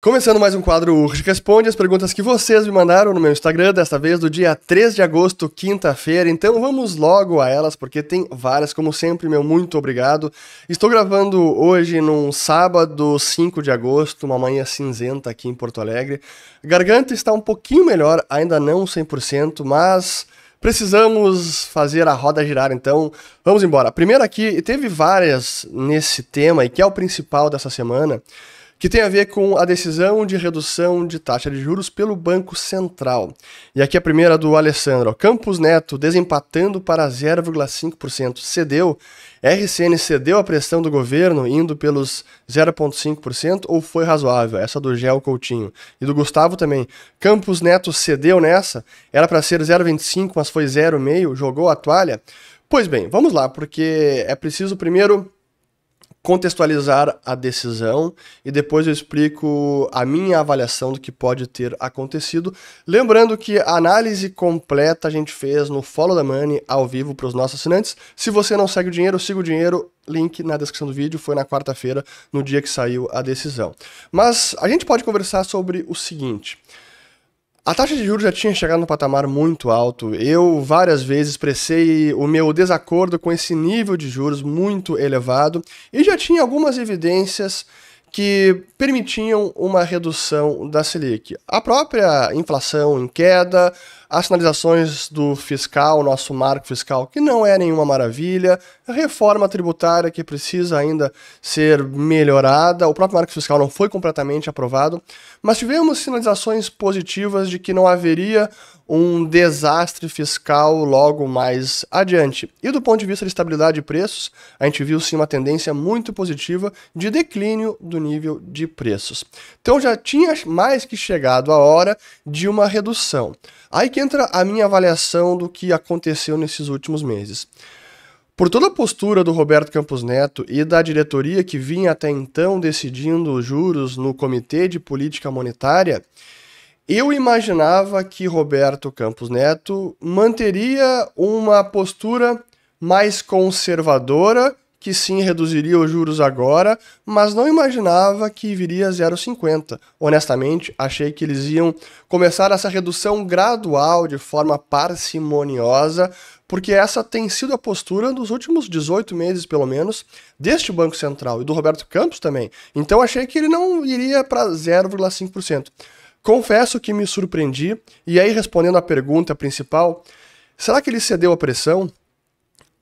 Começando mais um quadro URG Responde, as perguntas que vocês me mandaram no meu Instagram, desta vez do dia 3 de agosto, quinta-feira. Então vamos logo a elas, porque tem várias, como sempre, meu muito obrigado. Estou gravando hoje num sábado, 5 de agosto, uma manhã cinzenta aqui em Porto Alegre. Garganta está um pouquinho melhor, ainda não 100%, mas precisamos fazer a roda girar, então vamos embora. Primeiro aqui, teve várias nesse tema, e que é o principal dessa semana, que tem a ver com a decisão de redução de taxa de juros pelo Banco Central. E aqui a primeira do Alessandro. Campos Neto desempatando para 0,5%. Cedeu? RCN cedeu à pressão do governo, indo pelos 0,5% ou foi razoável? Essa do Gel Coutinho. E do Gustavo também. Campos Neto cedeu nessa? Era para ser 0,25, mas foi 0,5, jogou a toalha? Pois bem, vamos lá, porque é preciso primeiro contextualizar a decisão e depois eu explico a minha avaliação do que pode ter acontecido. Lembrando que a análise completa a gente fez no Follow the Money ao vivo para os nossos assinantes. Se você não segue o dinheiro, siga o dinheiro. Link na descrição do vídeo, foi na quarta-feira, no dia que saiu a decisão. Mas a gente pode conversar sobre o seguinte. A taxa de juros já tinha chegado no patamar muito alto. Eu várias vezes expressei o meu desacordo com esse nível de juros muito elevado e já tinha algumas evidências que permitiam uma redução da Selic. A própria inflação em queda, as sinalizações do fiscal, nosso marco fiscal, que não é nenhuma maravilha, a reforma tributária que precisa ainda ser melhorada, o próprio marco fiscal não foi completamente aprovado, mas tivemos sinalizações positivas de que não haveria um desastre fiscal logo mais adiante. E do ponto de vista de estabilidade de preços, a gente viu sim uma tendência muito positiva de declínio do nível de preços. Então já tinha mais que chegado a hora de uma redução. Aí que entra a minha avaliação do que aconteceu nesses últimos meses. Por toda a postura do Roberto Campos Neto e da diretoria que vinha até então decidindo os juros no Comitê de Política Monetária, eu imaginava que Roberto Campos Neto manteria uma postura mais conservadora, que sim reduziria os juros agora, mas não imaginava que viria 0,50. Honestamente, achei que eles iam começar essa redução gradual, de forma parcimoniosa, porque essa tem sido a postura dos últimos 18 meses, pelo menos, deste Banco Central e do Roberto Campos também. Então achei que ele não iria para 0,5%. Confesso que me surpreendi, e aí respondendo à pergunta principal, será que ele cedeu à pressão?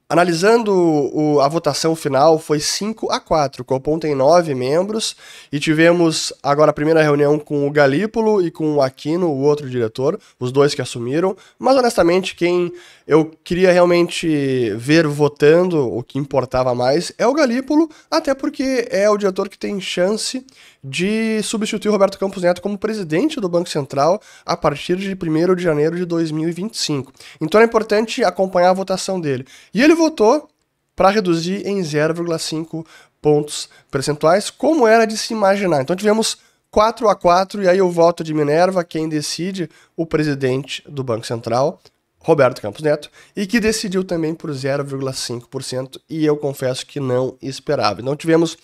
Analisando o, a votação final, foi 5 a 4. O Copom tem 9 membros e tivemos agora a primeira reunião com o Galípolo e com o Aquino, o outro diretor, os dois que assumiram. Mas honestamente, quem eu queria realmente ver votando, o que importava mais, é o Galípolo, até porque é o diretor que tem chance de substituir Roberto Campos Neto como presidente do Banco Central a partir de 1 de janeiro de 2025. Então é importante acompanhar a votação dele. E ele votou para reduzir em 0,5 pontos percentuais, como era de se imaginar. Então tivemos 4 a 4 e aí o voto de Minerva, quem decide, o presidente do Banco Central, Roberto Campos Neto, e que decidiu também por 0,5%, e eu confesso que não esperava. Então tivemos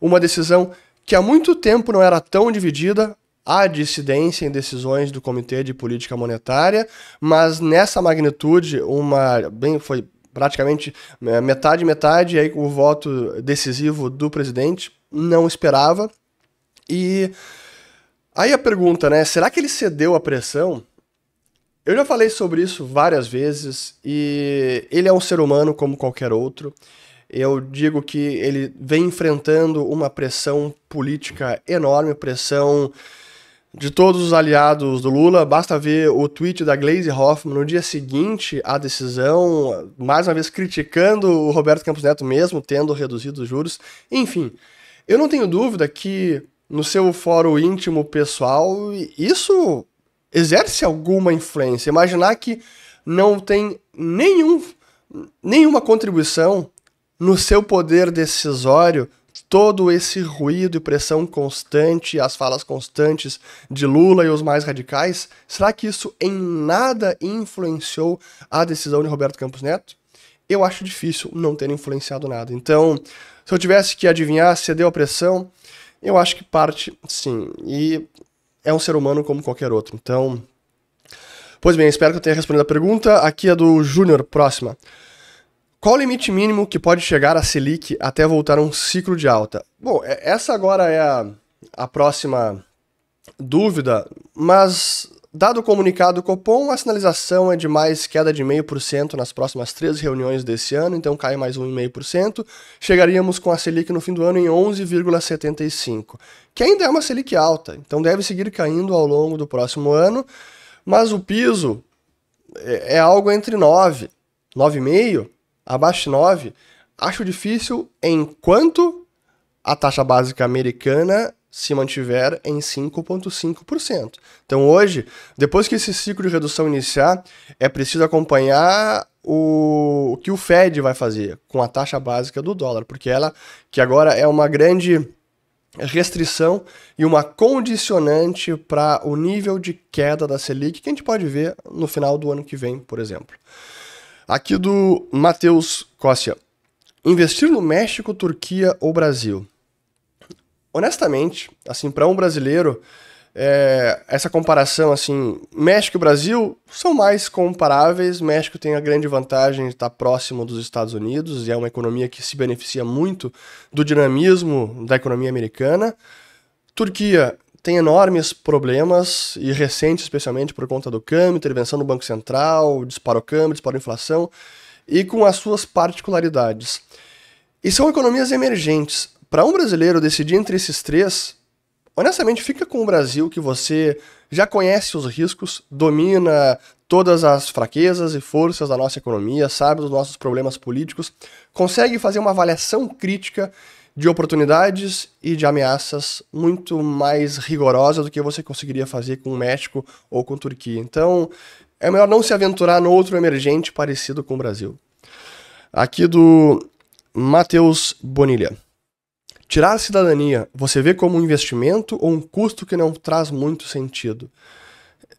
uma decisão que há muito tempo não era tão dividida, há dissidência em decisões do Comitê de Política Monetária, mas nessa magnitude, uma bem foi praticamente é, metade metade aí o voto decisivo do presidente não esperava e aí a pergunta, né, será que ele cedeu à pressão? Eu já falei sobre isso várias vezes e ele é um ser humano como qualquer outro. Eu digo que ele vem enfrentando uma pressão política enorme, pressão de todos os aliados do Lula. Basta ver o tweet da Glaze Hoffman no dia seguinte à decisão, mais uma vez criticando o Roberto Campos Neto mesmo, tendo reduzido os juros. Enfim, eu não tenho dúvida que no seu fórum íntimo pessoal isso exerce alguma influência. Imaginar que não tem nenhum, nenhuma contribuição no seu poder decisório, todo esse ruído e pressão constante, as falas constantes de Lula e os mais radicais, será que isso em nada influenciou a decisão de Roberto Campos Neto? Eu acho difícil não ter influenciado nada. Então, se eu tivesse que adivinhar, cedeu a pressão, eu acho que parte sim. E é um ser humano como qualquer outro. Então, pois bem, espero que eu tenha respondido a pergunta. Aqui é do Júnior, próxima. Qual o limite mínimo que pode chegar a Selic até voltar a um ciclo de alta? Bom, é, essa agora é a, a próxima dúvida, mas dado o comunicado do Copom, a sinalização é de mais queda de 0,5% nas próximas três reuniões desse ano, então cai mais 1,5%. Chegaríamos com a Selic no fim do ano em 11,75%, que ainda é uma Selic alta, então deve seguir caindo ao longo do próximo ano, mas o piso é, é algo entre 9, 9,5% abaixo de 9, acho difícil enquanto a taxa básica americana se mantiver em 5,5%. Então hoje, depois que esse ciclo de redução iniciar, é preciso acompanhar o, o que o Fed vai fazer com a taxa básica do dólar, porque ela, que agora é uma grande restrição e uma condicionante para o nível de queda da Selic que a gente pode ver no final do ano que vem, por exemplo. Aqui do Matheus Cócia. Investir no México, Turquia ou Brasil? Honestamente, assim, para um brasileiro, é, essa comparação, assim, México e Brasil são mais comparáveis. México tem a grande vantagem de estar próximo dos Estados Unidos e é uma economia que se beneficia muito do dinamismo da economia americana. Turquia tem enormes problemas, e recentes especialmente por conta do câmbio, intervenção do Banco Central, disparo câmbio, disparo inflação, e com as suas particularidades. E são economias emergentes. Para um brasileiro decidir entre esses três, honestamente, fica com o Brasil que você já conhece os riscos, domina todas as fraquezas e forças da nossa economia, sabe dos nossos problemas políticos, consegue fazer uma avaliação crítica de oportunidades e de ameaças muito mais rigorosa do que você conseguiria fazer com o México ou com a Turquia. Então, é melhor não se aventurar no outro emergente parecido com o Brasil. Aqui do Matheus Bonilha. Tirar a cidadania, você vê como um investimento ou um custo que não traz muito sentido?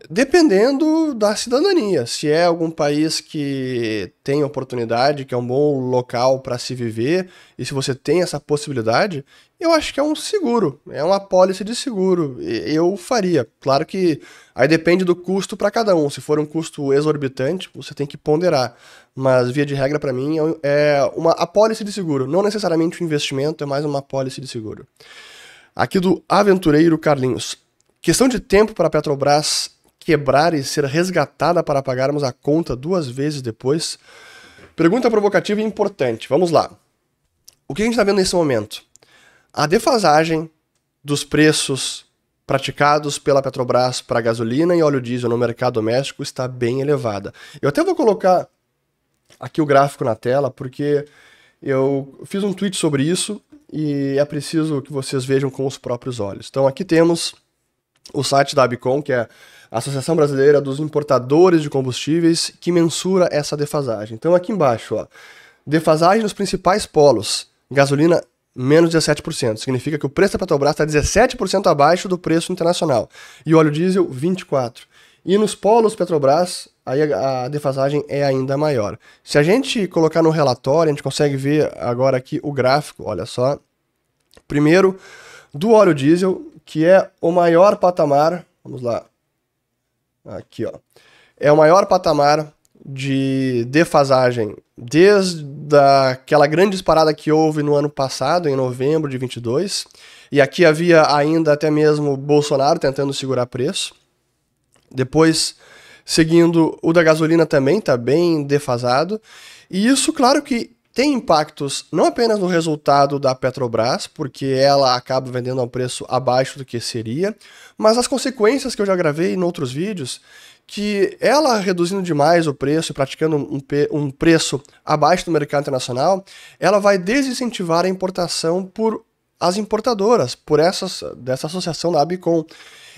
Dependendo da cidadania. Se é algum país que tem oportunidade, que é um bom local para se viver, e se você tem essa possibilidade, eu acho que é um seguro, é uma apólice de seguro. Eu faria. Claro que aí depende do custo para cada um. Se for um custo exorbitante, você tem que ponderar. Mas via de regra, para mim, é, é uma apólice de seguro. Não necessariamente um investimento, é mais uma apólice de seguro. Aqui do aventureiro Carlinhos. Questão de tempo para a Petrobras quebrar e ser resgatada para pagarmos a conta duas vezes depois? Pergunta provocativa e importante. Vamos lá. O que a gente está vendo nesse momento? A defasagem dos preços praticados pela Petrobras para gasolina e óleo diesel no mercado doméstico está bem elevada. Eu até vou colocar aqui o gráfico na tela, porque eu fiz um tweet sobre isso e é preciso que vocês vejam com os próprios olhos. Então aqui temos o site da Abcom, que é Associação Brasileira dos Importadores de Combustíveis, que mensura essa defasagem. Então aqui embaixo, ó, defasagem nos principais polos, gasolina menos 17%, significa que o preço da Petrobras está 17% abaixo do preço internacional, e óleo diesel 24%. E nos polos Petrobras, aí a defasagem é ainda maior. Se a gente colocar no relatório, a gente consegue ver agora aqui o gráfico, olha só. Primeiro, do óleo diesel, que é o maior patamar, vamos lá, Aqui, ó. É o maior patamar de defasagem desde aquela grande disparada que houve no ano passado, em novembro de 22. E aqui havia ainda até mesmo Bolsonaro tentando segurar preço. Depois, seguindo o da gasolina também, está bem defasado. E isso, claro que tem impactos não apenas no resultado da Petrobras, porque ela acaba vendendo a um preço abaixo do que seria, mas as consequências que eu já gravei em outros vídeos, que ela reduzindo demais o preço e praticando um, um preço abaixo do mercado internacional, ela vai desincentivar a importação por as importadoras, por essas dessa associação da Abicom.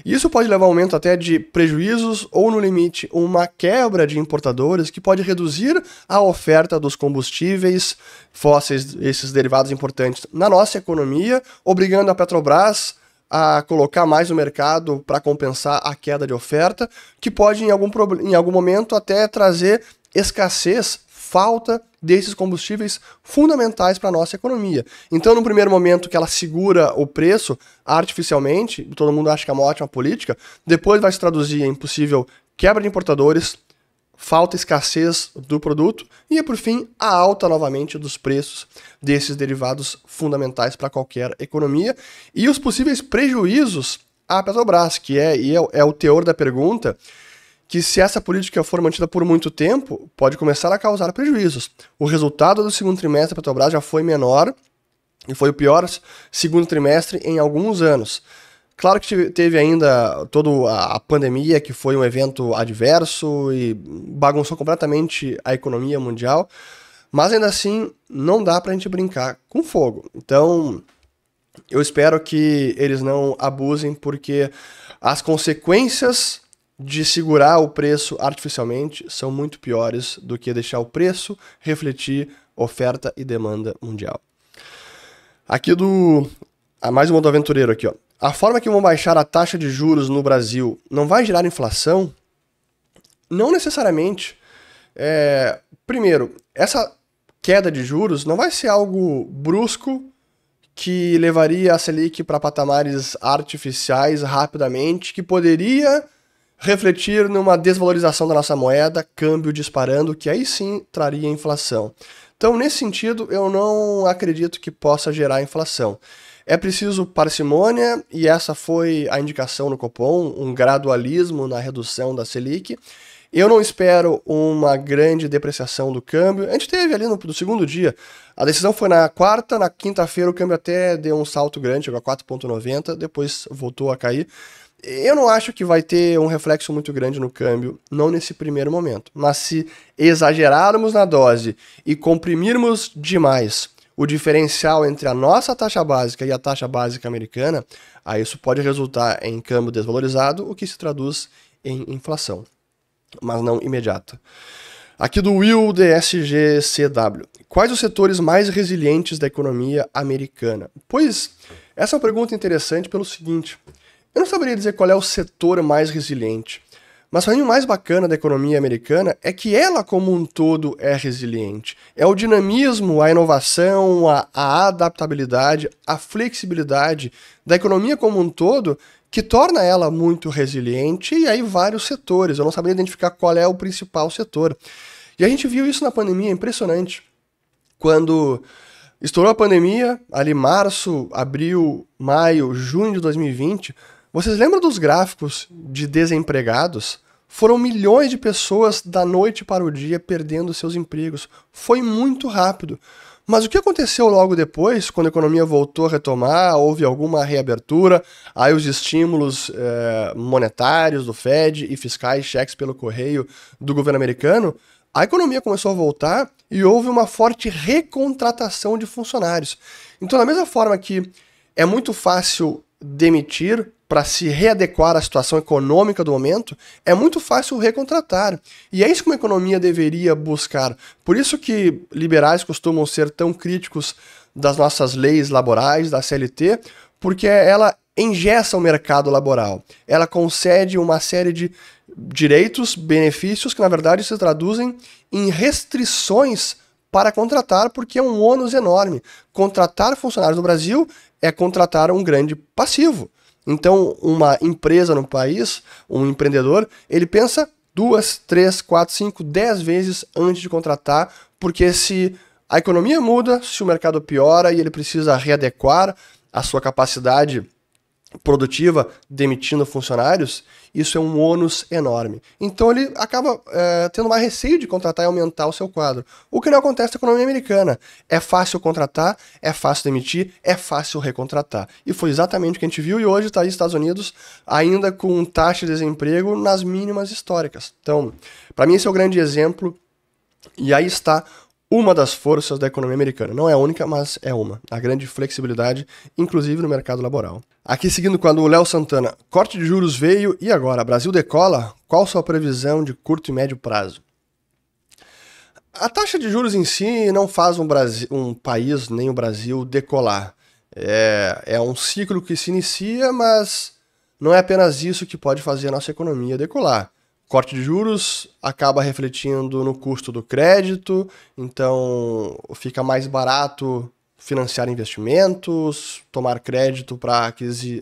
Isso pode levar a aumento até de prejuízos ou, no limite, uma quebra de importadores que pode reduzir a oferta dos combustíveis fósseis, esses derivados importantes, na nossa economia, obrigando a Petrobras a colocar mais no mercado para compensar a queda de oferta, que pode, em algum, em algum momento, até trazer escassez falta desses combustíveis fundamentais para a nossa economia. Então, no primeiro momento que ela segura o preço artificialmente, todo mundo acha que é uma ótima política, depois vai se traduzir em possível quebra de importadores, falta escassez do produto e, por fim, a alta novamente dos preços desses derivados fundamentais para qualquer economia e os possíveis prejuízos à Petrobras, que é, é, é o teor da pergunta que se essa política for mantida por muito tempo, pode começar a causar prejuízos. O resultado do segundo trimestre da Petrobras já foi menor e foi o pior segundo trimestre em alguns anos. Claro que teve ainda toda a pandemia, que foi um evento adverso e bagunçou completamente a economia mundial, mas ainda assim não dá para a gente brincar com fogo. Então, eu espero que eles não abusem, porque as consequências de segurar o preço artificialmente são muito piores do que deixar o preço refletir oferta e demanda mundial. Aqui do. mais um do aventureiro aqui, ó. A forma que vão baixar a taxa de juros no Brasil não vai gerar inflação? Não necessariamente. É... Primeiro, essa queda de juros não vai ser algo brusco que levaria a Selic para patamares artificiais rapidamente, que poderia refletir numa desvalorização da nossa moeda, câmbio disparando, que aí sim traria inflação. Então, nesse sentido, eu não acredito que possa gerar inflação. É preciso parcimônia, e essa foi a indicação no Copom, um gradualismo na redução da Selic. Eu não espero uma grande depreciação do câmbio. A gente teve ali no, no segundo dia. A decisão foi na quarta, na quinta-feira o câmbio até deu um salto grande, chegou a 4,90, depois voltou a cair. Eu não acho que vai ter um reflexo muito grande no câmbio, não nesse primeiro momento. Mas se exagerarmos na dose e comprimirmos demais o diferencial entre a nossa taxa básica e a taxa básica americana, aí isso pode resultar em câmbio desvalorizado, o que se traduz em inflação, mas não imediata. Aqui do Will DSGCW. Quais os setores mais resilientes da economia americana? Pois essa é uma pergunta interessante pelo seguinte. Eu não saberia dizer qual é o setor mais resiliente, mas para mim o mais bacana da economia americana é que ela como um todo é resiliente. É o dinamismo, a inovação, a, a adaptabilidade, a flexibilidade da economia como um todo que torna ela muito resiliente e aí vários setores. Eu não saberia identificar qual é o principal setor. E a gente viu isso na pandemia, é impressionante. Quando estourou a pandemia, ali março, abril, maio, junho de 2020, vocês lembram dos gráficos de desempregados? Foram milhões de pessoas da noite para o dia perdendo seus empregos. Foi muito rápido. Mas o que aconteceu logo depois, quando a economia voltou a retomar, houve alguma reabertura, aí os estímulos eh, monetários do Fed e fiscais, cheques pelo correio do governo americano, a economia começou a voltar e houve uma forte recontratação de funcionários. Então, da mesma forma que é muito fácil demitir para se readequar à situação econômica do momento, é muito fácil recontratar. E é isso que uma economia deveria buscar. Por isso que liberais costumam ser tão críticos das nossas leis laborais, da CLT, porque ela engessa o mercado laboral. Ela concede uma série de direitos, benefícios que na verdade se traduzem em restrições para contratar, porque é um ônus enorme. Contratar funcionários no Brasil é contratar um grande passivo. Então, uma empresa no país, um empreendedor, ele pensa duas, três, quatro, cinco, dez vezes antes de contratar, porque se a economia muda, se o mercado piora e ele precisa readequar a sua capacidade produtiva demitindo funcionários, isso é um ônus enorme. Então ele acaba é, tendo mais receio de contratar e aumentar o seu quadro. O que não acontece na economia americana. É fácil contratar, é fácil demitir, é fácil recontratar. E foi exatamente o que a gente viu e hoje está aí Estados Unidos ainda com taxa de desemprego nas mínimas históricas. Então, para mim esse é o grande exemplo e aí está uma das forças da economia americana. Não é a única, mas é uma. A grande flexibilidade, inclusive no mercado laboral. Aqui seguindo com o Léo Santana. Corte de juros veio e agora? Brasil decola? Qual sua previsão de curto e médio prazo? A taxa de juros em si não faz um, Brasil, um país, nem o Brasil, decolar. É, é um ciclo que se inicia, mas não é apenas isso que pode fazer a nossa economia decolar corte de juros acaba refletindo no custo do crédito, então fica mais barato financiar investimentos, tomar crédito para aquisi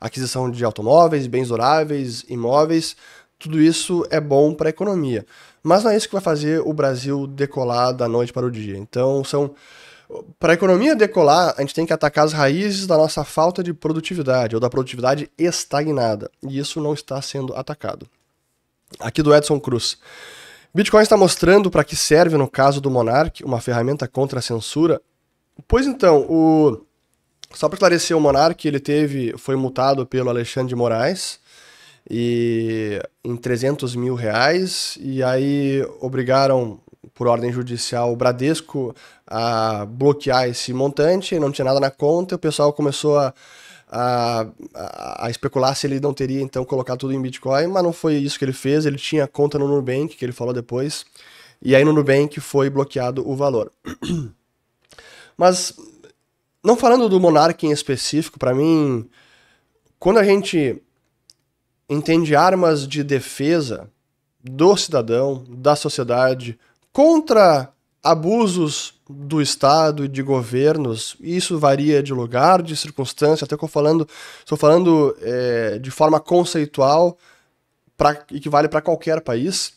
aquisição de automóveis, bens duráveis, imóveis. Tudo isso é bom para a economia. Mas não é isso que vai fazer o Brasil decolar da noite para o dia. Então, são. Para a economia decolar, a gente tem que atacar as raízes da nossa falta de produtividade ou da produtividade estagnada. E isso não está sendo atacado. Aqui do Edson Cruz. Bitcoin está mostrando para que serve, no caso do Monark, uma ferramenta contra a censura? Pois então, o... só para esclarecer, o Monark ele teve, foi multado pelo Alexandre de Moraes e em 300 mil reais, e aí obrigaram, por ordem judicial, o Bradesco a bloquear esse montante, não tinha nada na conta, e o pessoal começou a a, a, especular se ele não teria então colocado tudo em Bitcoin, mas não foi isso que ele fez. Ele tinha conta no Nubank, que ele falou depois, e aí no Nubank foi bloqueado o valor. mas, não falando do Monark em específico, para mim, quando a gente entende armas de defesa do cidadão, da sociedade, contra abusos do Estado e de governos, isso varia de lugar, de circunstância, até que eu falando, estou falando é, de forma conceitual pra, e que vale para qualquer país.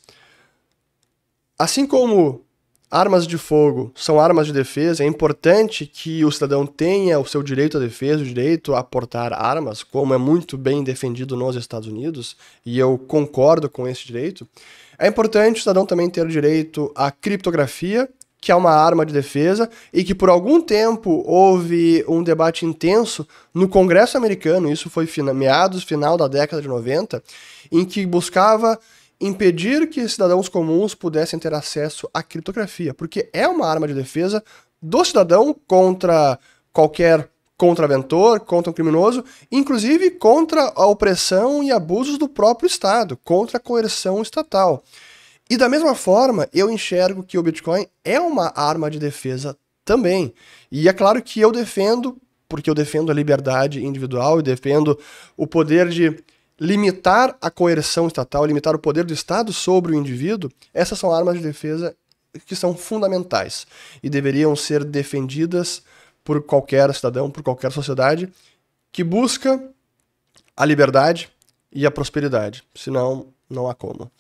Assim como armas de fogo são armas de defesa, é importante que o cidadão tenha o seu direito à defesa, o direito a portar armas, como é muito bem defendido nos Estados Unidos, e eu concordo com esse direito. É importante o cidadão também ter o direito à criptografia, que é uma arma de defesa, e que por algum tempo houve um debate intenso no Congresso americano, isso foi fina, meados, final da década de 90, em que buscava impedir que cidadãos comuns pudessem ter acesso à criptografia, porque é uma arma de defesa do cidadão contra qualquer contraventor, contra um criminoso, inclusive contra a opressão e abusos do próprio Estado, contra a coerção estatal. E da mesma forma, eu enxergo que o Bitcoin é uma arma de defesa também. E é claro que eu defendo, porque eu defendo a liberdade individual e defendo o poder de limitar a coerção estatal, limitar o poder do Estado sobre o indivíduo, essas são armas de defesa que são fundamentais e deveriam ser defendidas por qualquer cidadão, por qualquer sociedade que busca a liberdade e a prosperidade. Senão, não há como.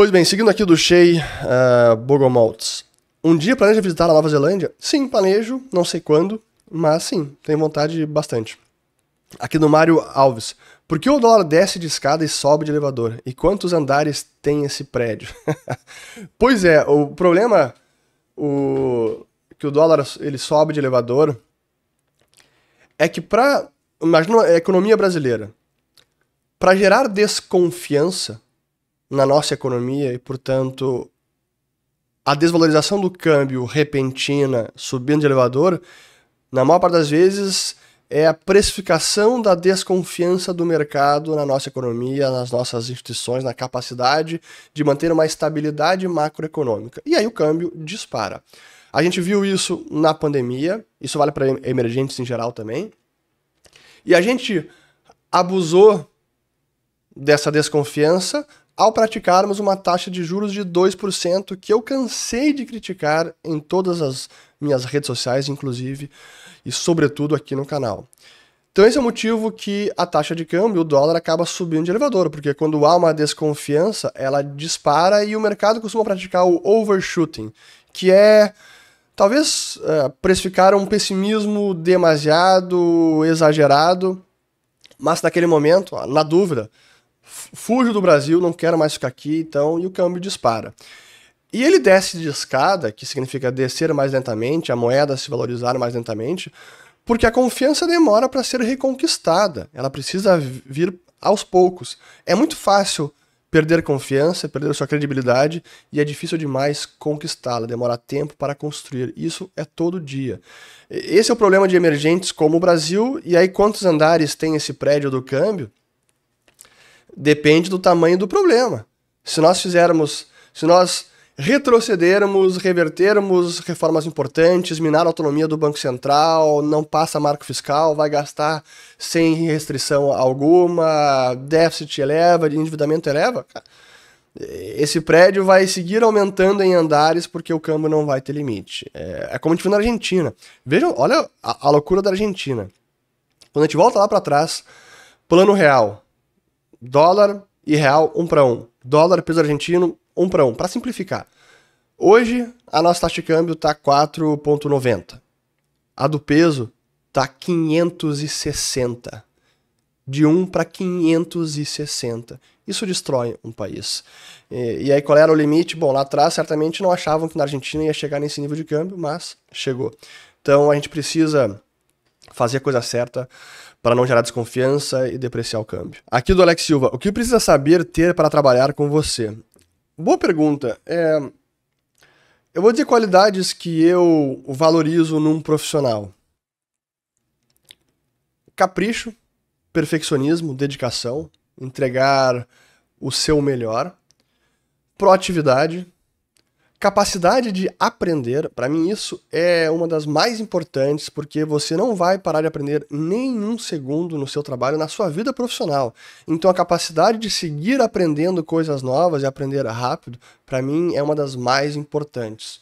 Pois bem, seguindo aqui do Shea uh, ah, Bogomoltz. Um dia planeja visitar a Nova Zelândia? Sim, planejo, não sei quando, mas sim, tenho vontade bastante. Aqui do Mário Alves. Por que o dólar desce de escada e sobe de elevador? E quantos andares tem esse prédio? pois é, o problema o, que o dólar ele sobe de elevador é que para imagina a economia brasileira para gerar desconfiança na nossa economia e, portanto, a desvalorização do câmbio repentina subindo de elevador, na maior parte das vezes, é a precificação da desconfiança do mercado na nossa economia, nas nossas instituições, na capacidade de manter uma estabilidade macroeconômica. E aí o câmbio dispara. A gente viu isso na pandemia, isso vale para emergentes em geral também. E a gente abusou dessa desconfiança ao praticarmos uma taxa de juros de 2%, que eu cansei de criticar em todas as minhas redes sociais, inclusive, e sobretudo aqui no canal. Então esse é o motivo que a taxa de câmbio, o dólar, acaba subindo de elevador, porque quando há uma desconfiança, ela dispara e o mercado costuma praticar o overshooting, que é talvez uh, precificar um pessimismo demasiado exagerado, mas naquele momento, na dúvida, fujo do Brasil, não quero mais ficar aqui, então, e o câmbio dispara. E ele desce de escada, que significa descer mais lentamente, a moeda se valorizar mais lentamente, porque a confiança demora para ser reconquistada, ela precisa vir aos poucos. É muito fácil perder confiança, perder sua credibilidade e é difícil demais conquistá-la, demora tempo para construir. Isso é todo dia. Esse é o problema de emergentes como o Brasil, e aí quantos andares tem esse prédio do câmbio? Depende do tamanho do problema. Se nós fizermos, se nós retrocedermos, revertermos reformas importantes, minar a autonomia do Banco Central, não passa marco fiscal, vai gastar sem restrição alguma, déficit eleva, endividamento eleva, esse prédio vai seguir aumentando em andares porque o câmbio não vai ter limite. É, é como a gente viu na Argentina. Vejam, olha a, a loucura da Argentina. Quando a gente volta lá para trás, plano real, dólar e real um para um, dólar peso argentino um para um, para simplificar. Hoje a nossa taxa de câmbio está 4,90. A do peso está 560. De 1 para 560. Isso destrói um país. E, e aí qual era o limite? Bom, lá atrás certamente não achavam que na Argentina ia chegar nesse nível de câmbio, mas chegou. Então a gente precisa fazer a coisa certa para não gerar desconfiança e depreciar o câmbio. Aqui do Alex Silva, o que precisa saber ter para trabalhar com você? Boa pergunta. É... Eu vou dizer qualidades que eu valorizo num profissional: capricho, perfeccionismo, dedicação, entregar o seu melhor, proatividade Capacidade de aprender, para mim isso é uma das mais importantes, porque você não vai parar de aprender nenhum segundo no seu trabalho, na sua vida profissional. Então a capacidade de seguir aprendendo coisas novas e aprender rápido, para mim é uma das mais importantes.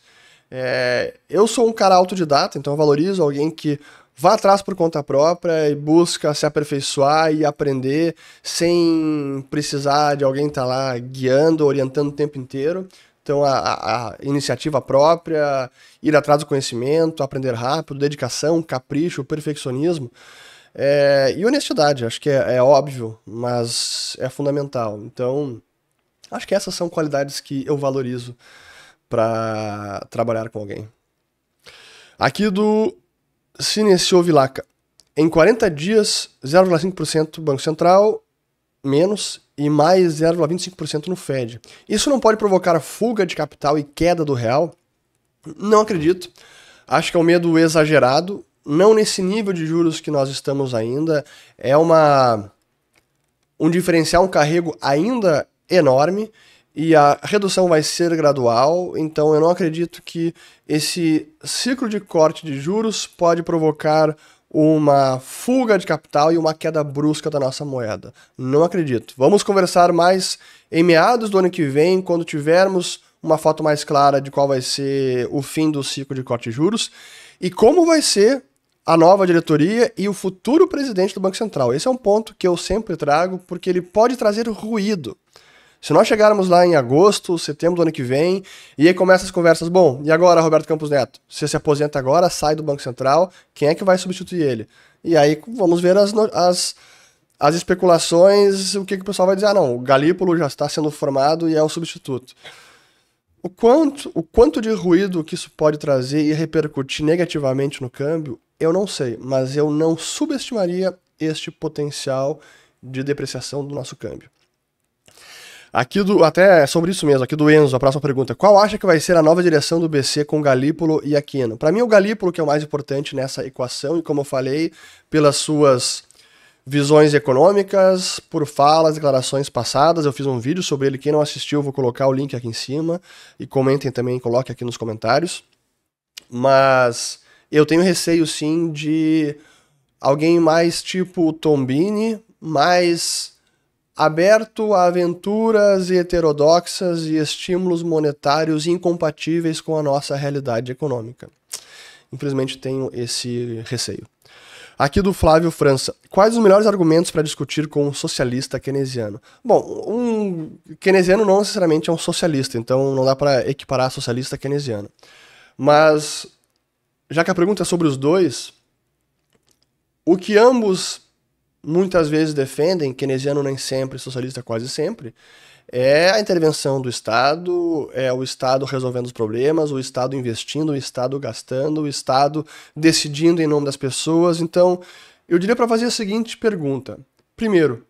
É, eu sou um cara autodidata, então eu valorizo alguém que vá atrás por conta própria e busca se aperfeiçoar e aprender sem precisar de alguém estar tá lá guiando, orientando o tempo inteiro. Então, a, a, iniciativa própria, ir atrás do conhecimento, aprender rápido, dedicação, capricho, perfeccionismo é, e honestidade. Acho que é, é, óbvio, mas é fundamental. Então, acho que essas são qualidades que eu valorizo para trabalhar com alguém. Aqui do Cinecio Vilaca. Em 40 dias, 0,5% Banco Central, menos e mais 0,25% no Fed. Isso não pode provocar fuga de capital e queda do real? Não acredito. Acho que é um medo exagerado. Não nesse nível de juros que nós estamos ainda. É uma um diferencial, um carrego ainda enorme e a redução vai ser gradual, então eu não acredito que esse ciclo de corte de juros pode provocar uma fuga de capital e uma queda brusca da nossa moeda. Não acredito. Vamos conversar mais em meados do ano que vem, quando tivermos uma foto mais clara de qual vai ser o fim do ciclo de corte de juros e como vai ser a nova diretoria e o futuro presidente do Banco Central. Esse é um ponto que eu sempre trago porque ele pode trazer ruído. Se nós chegarmos lá em agosto, setembro do ano que vem, e aí começam as conversas, bom, e agora, Roberto Campos Neto? Você se aposenta agora, sai do Banco Central, quem é que vai substituir ele? E aí vamos ver as, as, as especulações, o que, que o pessoal vai dizer, ah não, o Galípolo já está sendo formado e é o substituto. O quanto, o quanto de ruído que isso pode trazer e repercutir negativamente no câmbio, eu não sei, mas eu não subestimaria este potencial de depreciação do nosso câmbio. Aqui do. Até sobre isso mesmo, aqui do Enzo, a próxima pergunta. Qual acha que vai ser a nova direção do BC com Galípolo e Aquino? Para mim, o Galípolo que é o mais importante nessa equação, e como eu falei, pelas suas visões econômicas, por falas, declarações passadas. Eu fiz um vídeo sobre ele. Quem não assistiu, vou colocar o link aqui em cima. E comentem também, coloquem aqui nos comentários. Mas eu tenho receio sim de alguém mais tipo Tombini, mais aberto a aventuras heterodoxas e estímulos monetários incompatíveis com a nossa realidade econômica. Infelizmente tenho esse receio. Aqui do Flávio França. Quais os melhores argumentos para discutir com um socialista keynesiano? Bom, um keynesiano não necessariamente é um socialista, então não dá para equiparar socialista keynesiano. Mas já que a pergunta é sobre os dois, o que ambos muitas vezes defendem, keynesiano nem sempre, socialista quase sempre, é a intervenção do Estado, é o Estado resolvendo os problemas, o Estado investindo, o Estado gastando, o Estado decidindo em nome das pessoas. Então, eu diria para fazer a seguinte pergunta: primeiro,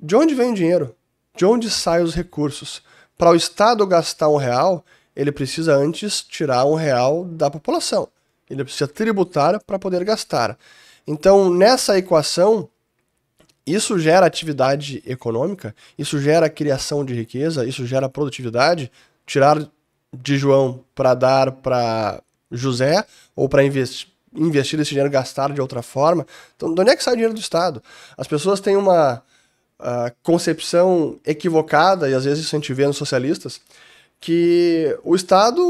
de onde vem o dinheiro? De onde saem os recursos? Para o Estado gastar um real, ele precisa antes tirar um real da população. Ele precisa tributar para poder gastar. Então, nessa equação, isso gera atividade econômica, isso gera criação de riqueza, isso gera produtividade. Tirar de João para dar para José ou para investir investir esse dinheiro, gastar de outra forma. Então, de onde é que sai o dinheiro do Estado? As pessoas têm uma uh, concepção equivocada, e às vezes isso a gente vê nos socialistas, que o Estado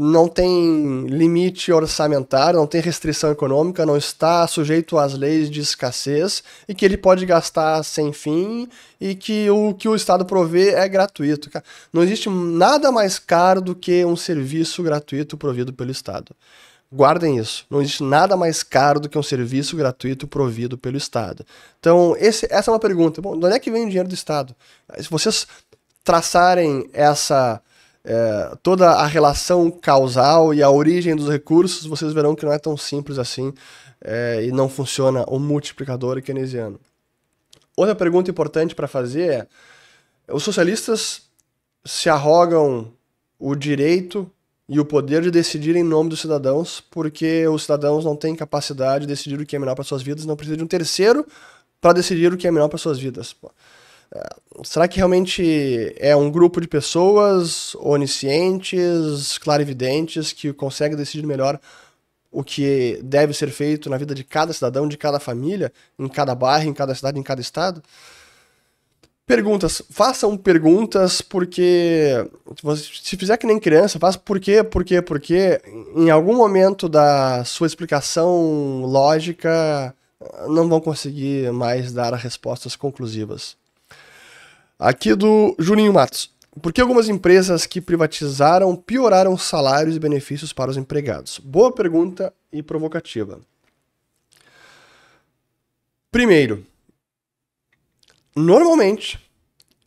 não tem limite orçamentário, não tem restrição econômica, não está sujeito às leis de escassez e que ele pode gastar sem fim e que o que o Estado provê é gratuito. Não existe nada mais caro do que um serviço gratuito provido pelo Estado. Guardem isso. Não existe nada mais caro do que um serviço gratuito provido pelo Estado. Então, esse, essa é uma pergunta. Bom, de onde é que vem o dinheiro do Estado? Se vocês traçarem essa é, toda a relação causal e a origem dos recursos, vocês verão que não é tão simples assim é, e não funciona o multiplicador keynesiano. Outra pergunta importante para fazer é: os socialistas se arrogam o direito e o poder de decidir em nome dos cidadãos, porque os cidadãos não têm capacidade de decidir o que é melhor para suas vidas, não precisa de um terceiro para decidir o que é melhor para suas vidas será que realmente é um grupo de pessoas oniscientes, clarividentes, que consegue decidir melhor o que deve ser feito na vida de cada cidadão, de cada família, em cada bairro, em cada cidade, em cada estado? Perguntas. Façam perguntas porque. Se fizer que nem criança, faça por quê, por quê, por quê. Em algum momento da sua explicação lógica, não vão conseguir mais dar respostas conclusivas. Aqui do Juninho Matos. Por que algumas empresas que privatizaram pioraram salários e benefícios para os empregados? Boa pergunta e provocativa. Primeiro, normalmente,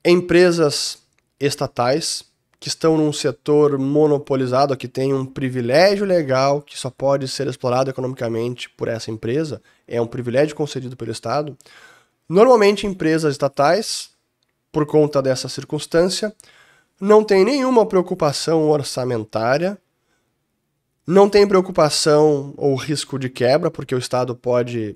empresas estatais que estão num setor monopolizado, que tem um privilégio legal que só pode ser explorado economicamente por essa empresa, é um privilégio concedido pelo Estado. Normalmente, empresas estatais por conta dessa circunstância, não tem nenhuma preocupação orçamentária, não tem preocupação ou risco de quebra, porque o Estado pode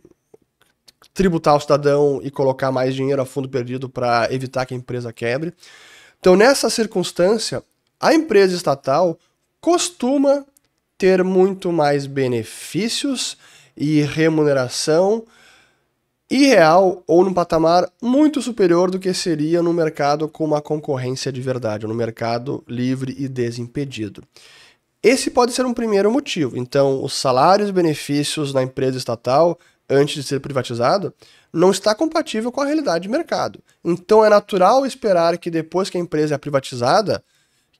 tributar o cidadão e colocar mais dinheiro a fundo perdido para evitar que a empresa quebre. Então, nessa circunstância, a empresa estatal costuma ter muito mais benefícios e remuneração irreal ou num patamar muito superior do que seria no mercado com uma concorrência de verdade, no mercado livre e desimpedido. Esse pode ser um primeiro motivo. Então, os salários e benefícios na empresa estatal, antes de ser privatizado, não está compatível com a realidade de mercado. Então, é natural esperar que depois que a empresa é privatizada,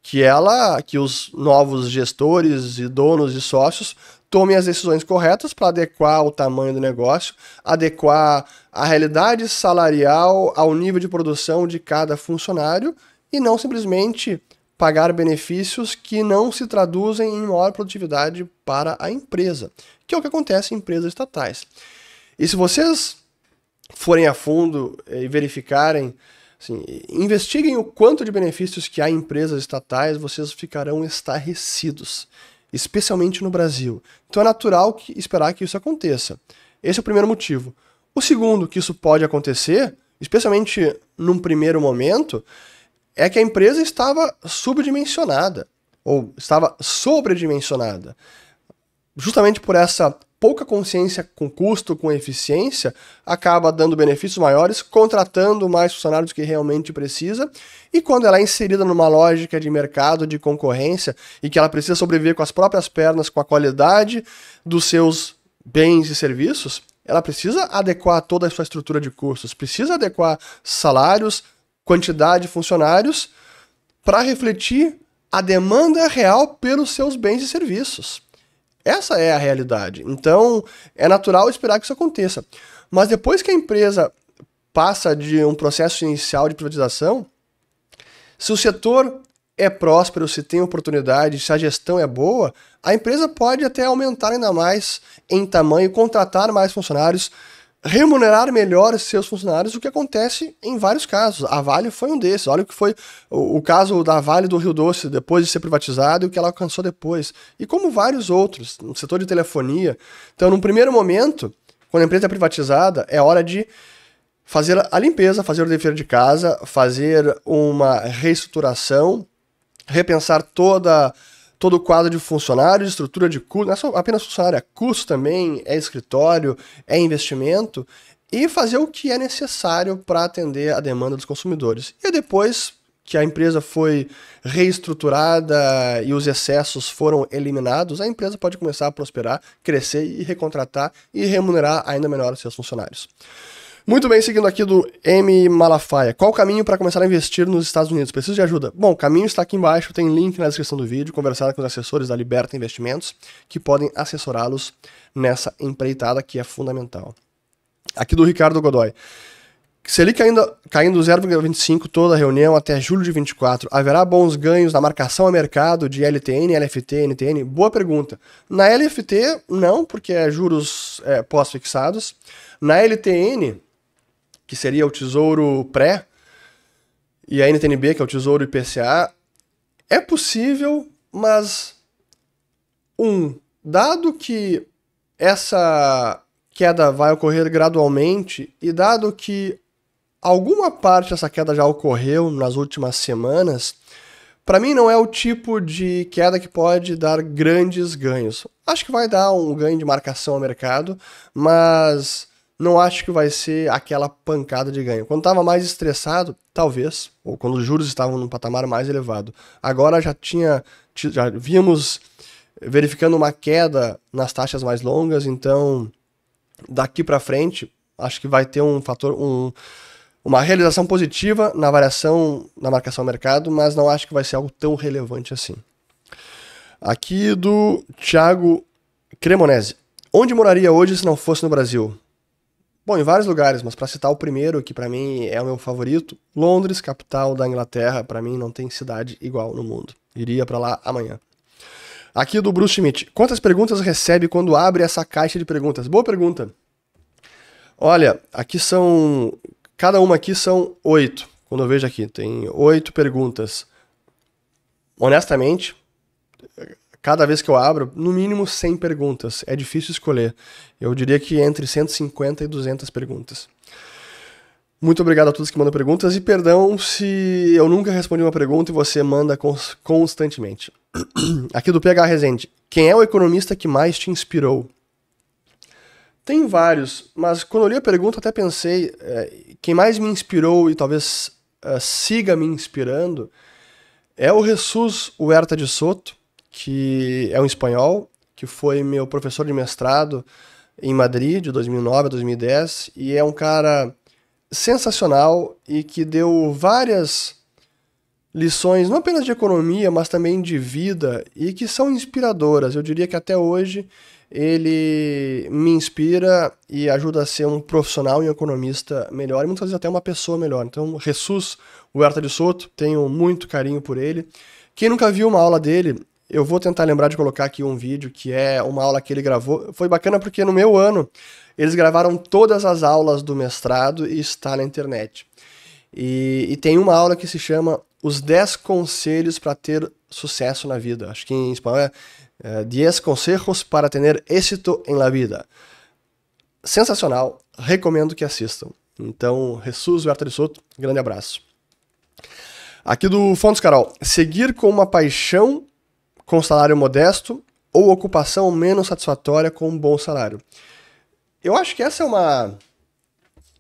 que ela, que os novos gestores e donos e sócios tomem as decisões corretas para adequar o tamanho do negócio, adequar a realidade salarial ao nível de produção de cada funcionário e não simplesmente pagar benefícios que não se traduzem em maior produtividade para a empresa, que é o que acontece em empresas estatais. E se vocês forem a fundo eh, e verificarem Assim, investiguem o quanto de benefícios que há em empresas estatais, vocês ficarão estarrecidos, especialmente no Brasil. Então é natural que, esperar que isso aconteça. Esse é o primeiro motivo. O segundo que isso pode acontecer, especialmente num primeiro momento, é que a empresa estava subdimensionada ou estava sobredimensionada. Justamente por essa pouca consciência com custo, com eficiência, acaba dando benefícios maiores, contratando mais funcionários que realmente precisa. E quando ela é inserida numa lógica de mercado, de concorrência, e que ela precisa sobreviver com as próprias pernas, com a qualidade dos seus bens e serviços, ela precisa adequar toda a sua estrutura de custos, precisa adequar salários, quantidade de funcionários para refletir a demanda real pelos seus bens e serviços. Essa é a realidade. Então, é natural esperar que isso aconteça. Mas depois que a empresa passa de um processo inicial de privatização, se o setor é próspero, se tem oportunidade, se a gestão é boa, a empresa pode até aumentar ainda mais em tamanho, contratar mais funcionários, remunerar melhor seus funcionários, o que acontece em vários casos. A Vale foi um desses. Olha o que foi o, o, caso da Vale do Rio Doce, depois de ser privatizado, e o que ela alcançou depois. E como vários outros, no setor de telefonia. Então, num primeiro momento, quando a empresa é privatizada, é hora de fazer a limpeza, fazer o dever de casa, fazer uma reestruturação, repensar toda a todo o quadro de funcionários, estrutura de custo, não é só, apenas funcionário, é custo também, é escritório, é investimento, e fazer o que é necessário para atender a demanda dos consumidores. E depois que a empresa foi reestruturada e os excessos foram eliminados, a empresa pode começar a prosperar, crescer e recontratar e remunerar ainda melhor os seus funcionários. Muito bem, seguindo aqui do M. Malafaia. Qual o caminho para começar a investir nos Estados Unidos? Preciso de ajuda? Bom, o caminho está aqui embaixo, tem link na descrição do vídeo. Conversar com os assessores da Liberta Investimentos, que podem assessorá-los nessa empreitada que é fundamental. Aqui do Ricardo Godoy. ele ainda caindo 0,25 toda a reunião até julho de 24. Haverá bons ganhos na marcação a mercado de LTN, LFT, NTN? Boa pergunta. Na LFT, não, porque é juros é, pós-fixados. Na LTN, que seria o Tesouro Pré, e a NTNB, que é o Tesouro IPCA, é possível, mas um, dado que essa queda vai ocorrer gradualmente e dado que alguma parte dessa queda já ocorreu nas últimas semanas, para mim não é o tipo de queda que pode dar grandes ganhos. Acho que vai dar um ganho de marcação ao mercado, mas não acho que vai ser aquela pancada de ganho. Quando estava mais estressado, talvez, ou quando os juros estavam num patamar mais elevado. Agora já tinha, já vimos eh, verificando uma queda nas taxas mais longas, então daqui para frente, acho que vai ter um fator um uma realização positiva na variação na marcação do mercado, mas não acho que vai ser algo tão relevante assim. Aqui do Thiago Cremonese. Onde moraria hoje se não fosse no Brasil? Bom, em vários lugares, mas para citar o primeiro, que para mim é o meu favorito, Londres, capital da Inglaterra, para mim não tem cidade igual no mundo. Iria para lá amanhã. Aqui do Bruce Schmidt. Quantas perguntas recebe quando abre essa caixa de perguntas? Boa pergunta. Olha, aqui são. Cada uma aqui são oito. Quando eu vejo aqui, tem oito perguntas. Honestamente, cada vez que eu abro, no mínimo 100 perguntas. É difícil escolher. Eu diria que entre 150 e 200 perguntas. Muito obrigado a todos que mandam perguntas e perdão se eu nunca respondi uma pergunta e você manda cons constantemente. Aqui do PH Resende. Quem é o economista que mais te inspirou? Tem vários, mas quando eu li a pergunta até pensei, é, quem mais me inspirou e talvez é, siga me inspirando é o Jesus Huerta de Soto, que é um espanhol, que foi meu professor de mestrado em Madrid, de 2009 a 2010, e é um cara sensacional e que deu várias lições, não apenas de economia, mas também de vida, e que são inspiradoras. Eu diria que até hoje ele me inspira e ajuda a ser um profissional e um economista melhor, e muitas vezes até uma pessoa melhor. Então, Jesus Huerta de Soto, tenho muito carinho por ele. Quem nunca viu uma aula dele, eu vou tentar lembrar de colocar aqui um vídeo que é uma aula que ele gravou. Foi bacana porque no meu ano eles gravaram todas as aulas do mestrado e está na internet. E, e tem uma aula que se chama Os 10 Conselhos para Ter Sucesso na Vida. Acho que em espanhol é, 10 é, Consejos para Ter Êxito em la Vida. Sensacional, recomendo que assistam. Então, Jesus Huerta de Soto, grande abraço. Aqui do Fontes Carol, seguir com uma paixão com salário modesto ou ocupação menos satisfatória com um bom salário. Eu acho que essa é uma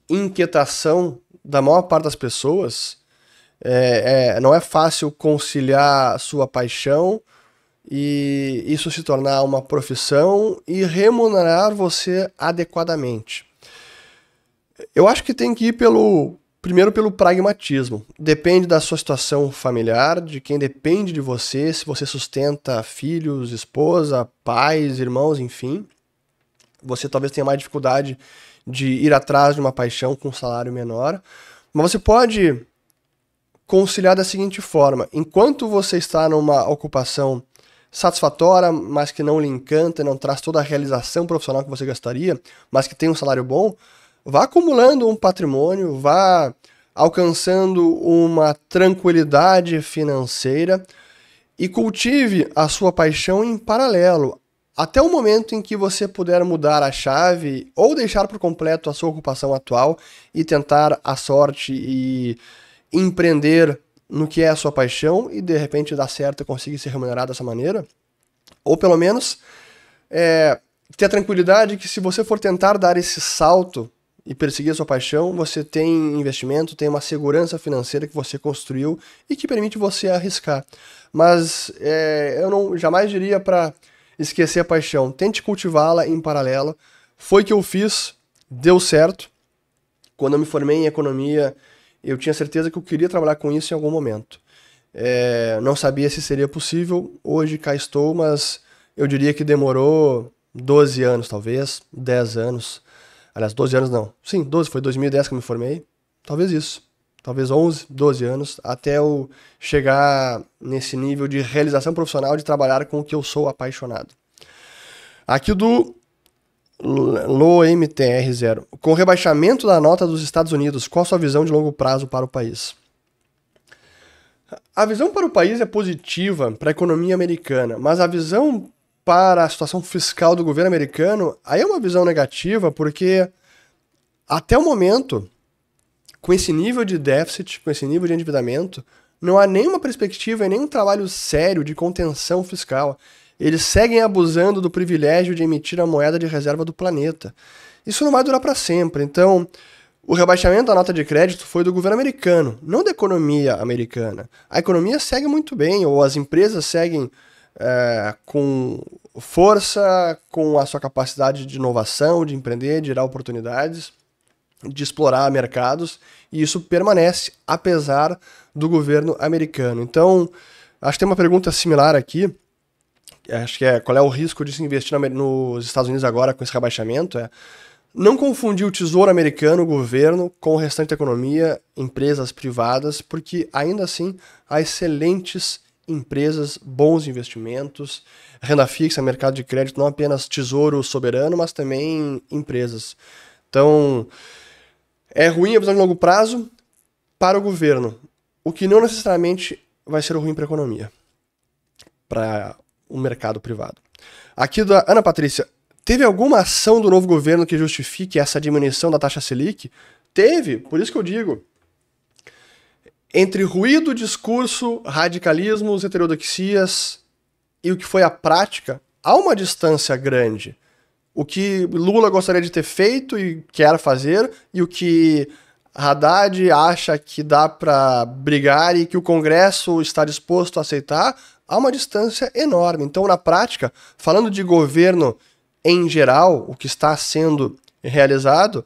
inquietação da maior parte das pessoas. É, é, não é fácil conciliar sua paixão e isso se tornar uma profissão e remunerar você adequadamente. Eu acho que tem que ir pelo Primeiro, pelo pragmatismo. Depende da sua situação familiar, de quem depende de você, se você sustenta filhos, esposa, pais, irmãos, enfim. Você talvez tenha mais dificuldade de ir atrás de uma paixão com um salário menor. Mas você pode conciliar da seguinte forma: enquanto você está numa ocupação satisfatória, mas que não lhe encanta, não traz toda a realização profissional que você gostaria, mas que tem um salário bom vá acumulando um patrimônio, vá alcançando uma tranquilidade financeira e cultive a sua paixão em paralelo, até o momento em que você puder mudar a chave ou deixar por completo a sua ocupação atual e tentar a sorte e empreender no que é a sua paixão e de repente dar certo e conseguir se remunerar dessa maneira, ou pelo menos é, ter a tranquilidade que se você for tentar dar esse salto e perseguir a sua paixão, você tem investimento, tem uma segurança financeira que você construiu e que permite você arriscar. Mas é, eu não jamais diria para esquecer a paixão. Tente cultivá-la em paralelo. Foi que eu fiz, deu certo. Quando eu me formei em economia, eu tinha certeza que eu queria trabalhar com isso em algum momento. É, não sabia se seria possível. Hoje cá estou, mas eu diria que demorou 12 anos, talvez, 10 anos Aliás, 12 anos não. Sim, 12, foi 2010 que eu me formei. Talvez isso. Talvez 11, 12 anos, até eu chegar nesse nível de realização profissional de trabalhar com o que eu sou apaixonado. Aqui do LOMTR0. Com o rebaixamento da nota dos Estados Unidos, qual a sua visão de longo prazo para o país? A visão para o país é positiva para a economia americana, mas a visão para a situação fiscal do governo americano, aí é uma visão negativa, porque até o momento, com esse nível de déficit, com esse nível de endividamento, não há nenhuma perspectiva e nenhum trabalho sério de contenção fiscal. Eles seguem abusando do privilégio de emitir a moeda de reserva do planeta. Isso não vai durar para sempre. Então, o rebaixamento da nota de crédito foi do governo americano, não da economia americana. A economia segue muito bem, ou as empresas seguem é, com força, com a sua capacidade de inovação, de empreender, de gerar oportunidades, de explorar mercados, e isso permanece apesar do governo americano. Então, acho que tem uma pergunta similar aqui. É, acho que é qual é o risco de se investir na, nos Estados Unidos agora com esse rebaixamento? É, não confundir o Tesouro Americano, o governo, com o restante da economia, empresas privadas, porque ainda assim há excelentes empresas, bons investimentos, renda fixa, mercado de crédito, não apenas tesouro soberano, mas também empresas. Então, é ruim a visão de longo prazo para o governo, o que não necessariamente vai ser ruim para a economia, para o mercado privado. Aqui da Ana Patrícia, teve alguma ação do novo governo que justifique essa diminuição da taxa Selic? Teve, por isso que eu digo, entre ruído, discurso, radicalismos, heterodoxias e o que foi a prática, há uma distância grande. O que Lula gostaria de ter feito e quer fazer, e o que Haddad acha que dá para brigar e que o Congresso está disposto a aceitar, há uma distância enorme. Então, na prática, falando de governo em geral, o que está sendo realizado,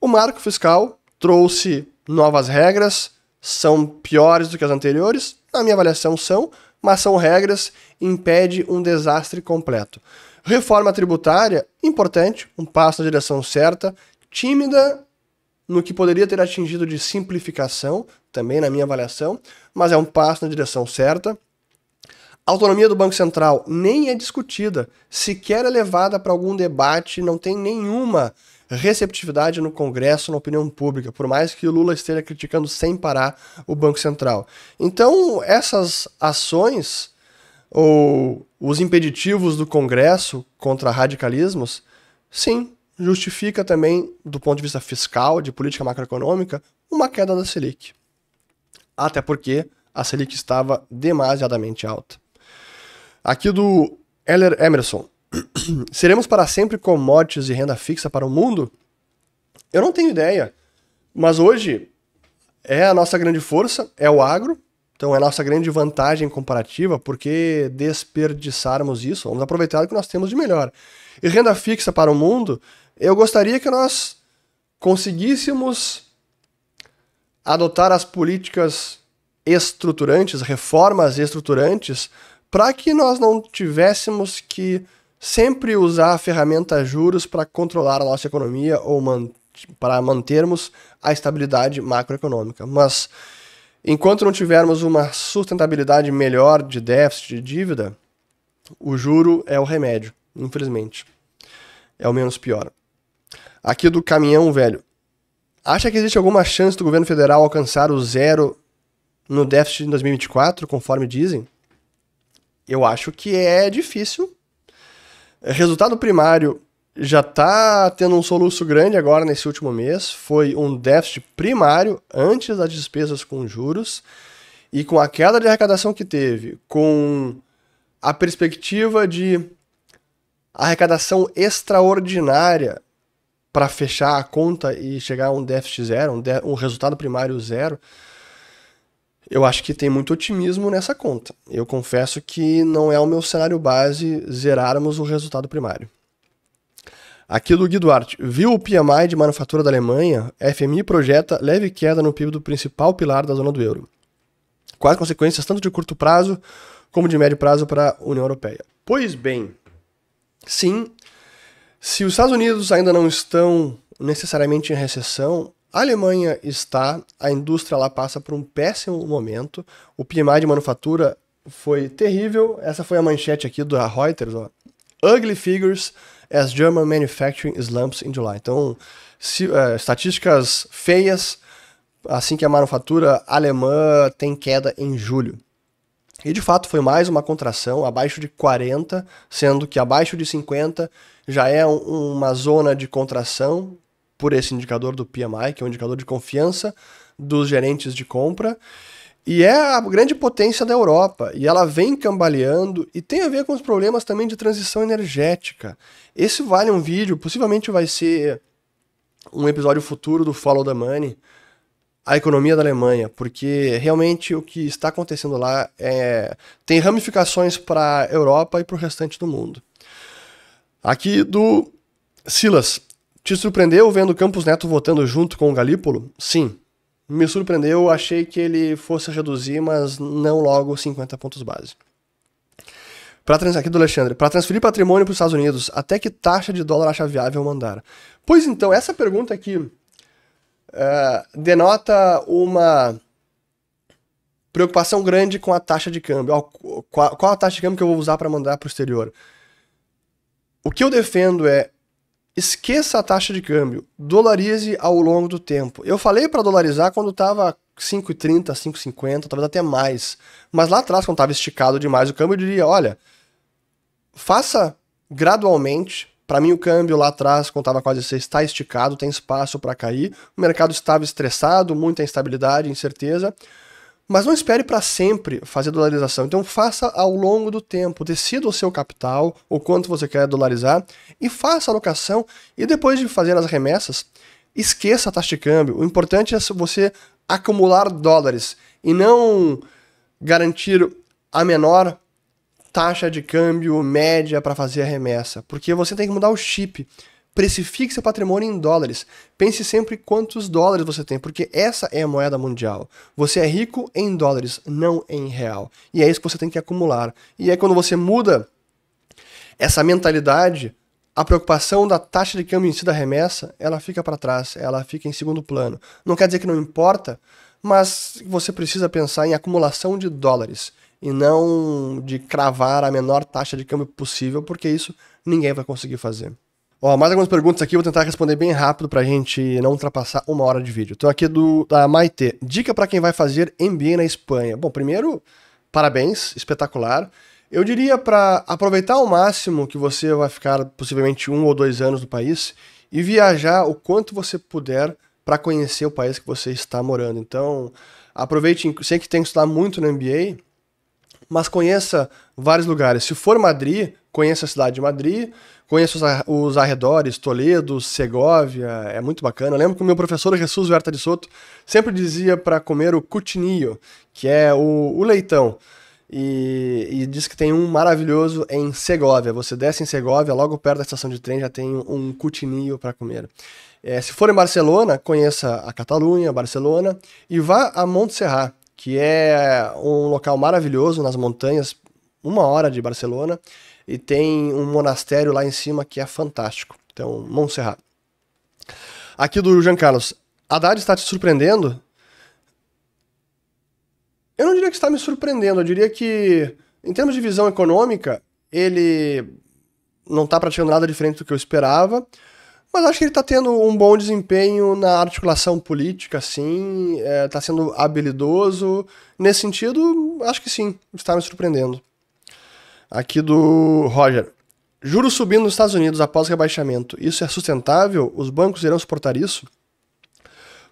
o marco fiscal trouxe novas regras, são piores do que as anteriores? Na minha avaliação, são, mas são regras, impede um desastre completo. Reforma tributária, importante, um passo na direção certa, tímida no que poderia ter atingido de simplificação, também na minha avaliação, mas é um passo na direção certa. A autonomia do Banco Central nem é discutida, sequer é levada para algum debate, não tem nenhuma receptividade no Congresso, na opinião pública, por mais que o Lula esteja criticando sem parar o Banco Central. Então, essas ações ou os impeditivos do Congresso contra radicalismos, sim, justifica também, do ponto de vista fiscal, de política macroeconômica, uma queda da Selic. Até porque a Selic estava demasiadamente alta. Aqui do Heller Emerson. Seremos para sempre commodities e renda fixa para o mundo? Eu não tenho ideia. Mas hoje é a nossa grande força, é o agro. Então é a nossa grande vantagem comparativa, porque desperdiçarmos isso, vamos aproveitar o que nós temos de melhor. E renda fixa para o mundo, eu gostaria que nós conseguíssemos adotar as políticas estruturantes, reformas estruturantes, para que nós não tivéssemos que sempre usar a ferramenta juros para controlar a nossa economia ou man para mantermos a estabilidade macroeconômica. Mas enquanto não tivermos uma sustentabilidade melhor de déficit de dívida, o juro é o remédio, infelizmente. É o menos pior. Aqui do caminhão velho. Acha que existe alguma chance do governo federal alcançar o zero no déficit em 2024, conforme dizem? Eu acho que é difícil, é, resultado primário já está tendo um soluço grande agora nesse último mês. Foi um déficit primário antes das despesas com juros. E com a queda de arrecadação que teve, com a perspectiva de arrecadação extraordinária para fechar a conta e chegar a um déficit zero, um, de, um resultado primário zero, eu acho que tem muito otimismo nessa conta. Eu confesso que não é o meu cenário base zerarmos o resultado primário. Aqui do Guiduarte, Viu o PMI de manufatura da Alemanha? FMI projeta leve queda no PIB do principal pilar da zona do euro. Quais consequências tanto de curto prazo como de médio prazo para a União Europeia? Pois bem, sim, se os Estados Unidos ainda não estão necessariamente em recessão, a Alemanha está, a indústria lá passa por um péssimo momento, o PMI de manufatura foi terrível, essa foi a manchete aqui da Reuters, ó. Ugly figures as German manufacturing slumps in July. Então, se, uh, estatísticas feias assim que a manufatura alemã tem queda em julho. E de fato foi mais uma contração abaixo de 40, sendo que abaixo de 50 já é um, uma zona de contração por esse indicador do PMI, que é um indicador de confiança dos gerentes de compra. E é a grande potência da Europa, e ela vem cambaleando, e tem a ver com os problemas também de transição energética. Esse vale um vídeo, possivelmente vai ser um episódio futuro do Follow the Money, a economia da Alemanha, porque realmente o que está acontecendo lá é, tem ramificações para a Europa e para o restante do mundo. Aqui do Silas. Te surpreendeu vendo Campos Neto votando junto com o Galípolo? Sim. Me surpreendeu, achei que ele fosse reduzir, mas não logo 50 pontos base. Pra trans... Aqui do Alexandre. Para transferir patrimônio para os Estados Unidos, até que taxa de dólar acha viável mandar? Pois então, essa pergunta aqui uh, denota uma preocupação grande com a taxa de câmbio. qual a taxa de câmbio que eu vou usar para mandar para o exterior? O que eu defendo é Esqueça a taxa de câmbio. Dolarize ao longo do tempo. Eu falei para dolarizar quando estava 5,30, 5,50, talvez até mais. Mas lá atrás, quando estava esticado demais o câmbio, eu diria: olha, faça gradualmente. Para mim, o câmbio lá atrás, quando estava quase 6, está esticado, tem espaço para cair. O mercado estava estressado, muita instabilidade, incerteza. Mas não espere para sempre fazer dolarização. Então faça ao longo do tempo, decida o seu capital, o quanto você quer dolarizar e faça a alocação e depois de fazer as remessas, esqueça a taxa de câmbio. O importante é você acumular dólares e não garantir a menor taxa de câmbio média para fazer a remessa, porque você tem que mudar o chip. Precifique seu patrimônio em dólares. Pense sempre quantos dólares você tem, porque essa é a moeda mundial. Você é rico em dólares, não em real. E é isso que você tem que acumular. E aí, quando você muda essa mentalidade, a preocupação da taxa de câmbio em si da remessa, ela fica para trás, ela fica em segundo plano. Não quer dizer que não importa, mas você precisa pensar em acumulação de dólares e não de cravar a menor taxa de câmbio possível, porque isso ninguém vai conseguir fazer. Ó, mais algumas perguntas aqui, vou tentar responder bem rápido pra gente não ultrapassar uma hora de vídeo. Então aqui do da Maite, dica para quem vai fazer MBA na Espanha. Bom, primeiro, parabéns, espetacular. Eu diria para aproveitar ao máximo que você vai ficar possivelmente um ou dois anos no país e viajar o quanto você puder para conhecer o país que você está morando. Então, aproveite, sei que tem que estudar muito no MBA, mas conheça vários lugares. Se for Madrid, Conheço a cidade de Madrid, conheço os, arredores, Toledo, Segóvia, é muito bacana. Eu lembro que o meu professor Jesus Huerta de Soto sempre dizia para comer o cutinillo, que é o, o leitão. E, e, diz que tem um maravilhoso em Segóvia. Você desce em Segóvia, logo perto da estação de trem já tem um cutinillo para comer. É, se for em Barcelona, conheça a Catalunha, Barcelona, e vá a Montserrat, que é um local maravilhoso nas montanhas, uma hora de Barcelona, e tem um monastério lá em cima que é fantástico. Então, Montserrat. Aqui do Jean Carlos. Haddad está te surpreendendo? Eu não diria que está me surpreendendo, eu diria que, em termos de visão econômica, ele não está praticando nada diferente do que eu esperava, mas acho que ele está tendo um bom desempenho na articulação política, sim, está é, tá sendo habilidoso. Nesse sentido, acho que sim, está me surpreendendo. Aqui do Roger. Juros subindo nos Estados Unidos após rebaixamento. Isso é sustentável? Os bancos irão suportar isso?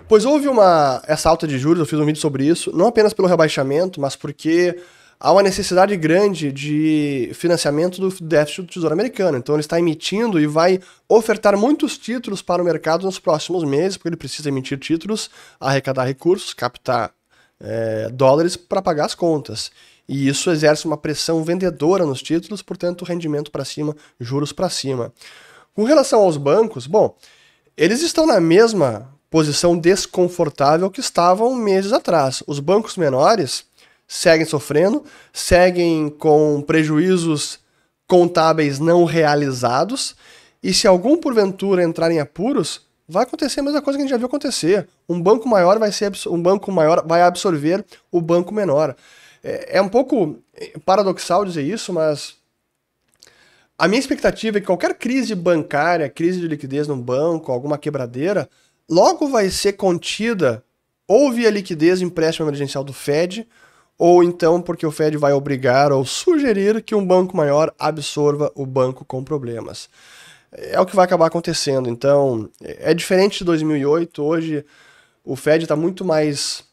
Pois houve uma essa alta de juros, eu fiz um vídeo sobre isso, não apenas pelo rebaixamento, mas porque há uma necessidade grande de financiamento do déficit do Tesouro Americano. Então ele está emitindo e vai ofertar muitos títulos para o mercado nos próximos meses, porque ele precisa emitir títulos, arrecadar recursos, captar é, dólares para pagar as contas. E isso exerce uma pressão vendedora nos títulos, portanto, rendimento para cima, juros para cima. Com relação aos bancos, bom, eles estão na mesma posição desconfortável que estavam meses atrás. Os bancos menores seguem sofrendo, seguem com prejuízos contábeis não realizados, e se algum porventura entrar em apuros, vai acontecer a mesma coisa que a gente já viu acontecer. Um banco maior vai ser um banco maior vai absorver o banco menor. É, é, um pouco é, paradoxal dizer isso, mas a minha expectativa é que qualquer crise bancária, crise de liquidez num banco, alguma quebradeira, logo vai ser contida ou via liquidez empréstimo emergencial do Fed, ou então porque o Fed vai obrigar ou sugerir que um banco maior absorva o banco com problemas. É, é o que vai acabar acontecendo. Então, é diferente de 2008. Hoje, o Fed está muito mais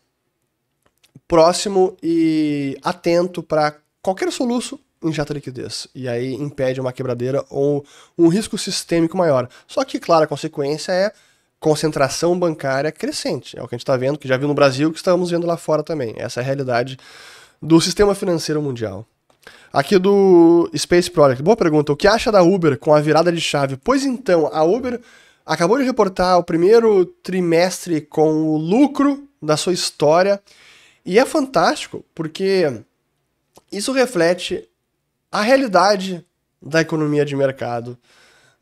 próximo e atento para qualquer soluço em injeta liquidez e aí impede uma quebradeira ou um risco sistêmico maior. Só que, claro, a consequência é concentração bancária crescente. É o que a gente está vendo, que já viu no Brasil, que estamos vendo lá fora também. Essa é a realidade do sistema financeiro mundial. Aqui do Space Project, boa pergunta. O que acha da Uber com a virada de chave? Pois então, a Uber acabou de reportar o primeiro trimestre com o lucro da sua história e é fantástico porque isso reflete a realidade da economia de mercado,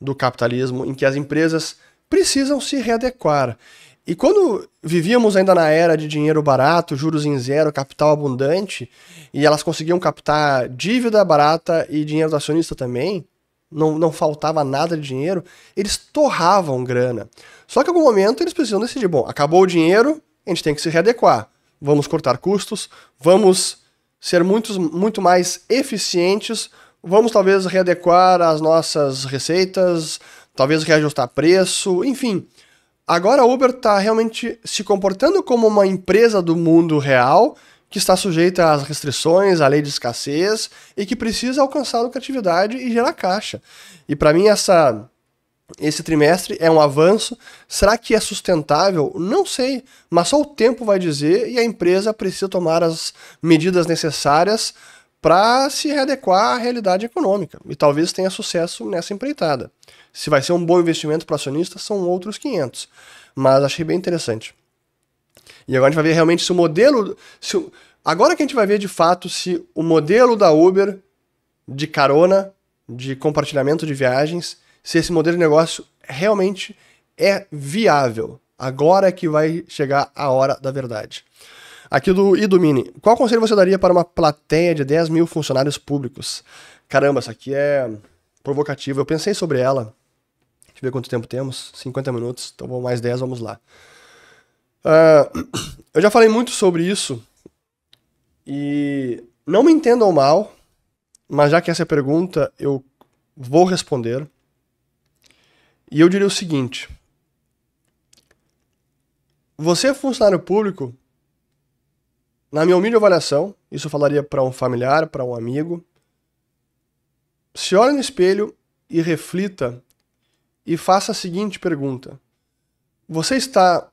do capitalismo, em que as empresas precisam se readequar. E quando vivíamos ainda na era de dinheiro barato, juros em zero, capital abundante, e elas conseguiam captar dívida barata e dinheiro do acionista também, não, não faltava nada de dinheiro, eles torravam grana. Só que em algum momento eles precisam decidir: bom, acabou o dinheiro, a gente tem que se readequar vamos cortar custos, vamos ser muitos, muito mais eficientes, vamos talvez readequar as nossas receitas, talvez reajustar preço, enfim. Agora a Uber está realmente se comportando como uma empresa do mundo real que está sujeita às restrições, à lei de escassez e que precisa alcançar lucratividade e gerar caixa. E para mim essa esse trimestre, é um avanço. Será que é sustentável? Não sei, mas só o tempo vai dizer e a empresa precisa tomar as medidas necessárias para se readequar à realidade econômica e talvez tenha sucesso nessa empreitada. Se vai ser um bom investimento para acionista, são outros 500, mas achei bem interessante. E agora a gente vai ver realmente se o modelo. Se o, agora que a gente vai ver de fato se o modelo da Uber de carona, de compartilhamento de viagens, se esse modelo de negócio realmente é viável. Agora é que vai chegar a hora da verdade. Aqui do Idomini. Qual conselho você daria para uma plateia de 10 mil funcionários públicos? Caramba, essa aqui é provocativa. Eu pensei sobre ela. Deixa eu ver quanto tempo temos. 50 minutos. Então vou mais 10, vamos lá. Uh, eu já falei muito sobre isso. E não me entendam mal, mas já que essa é a pergunta, eu vou responder. E eu diria o seguinte: você é funcionário público, na minha humilde avaliação, isso eu falaria para um familiar, para um amigo, se olhe no espelho e reflita e faça a seguinte pergunta: Você está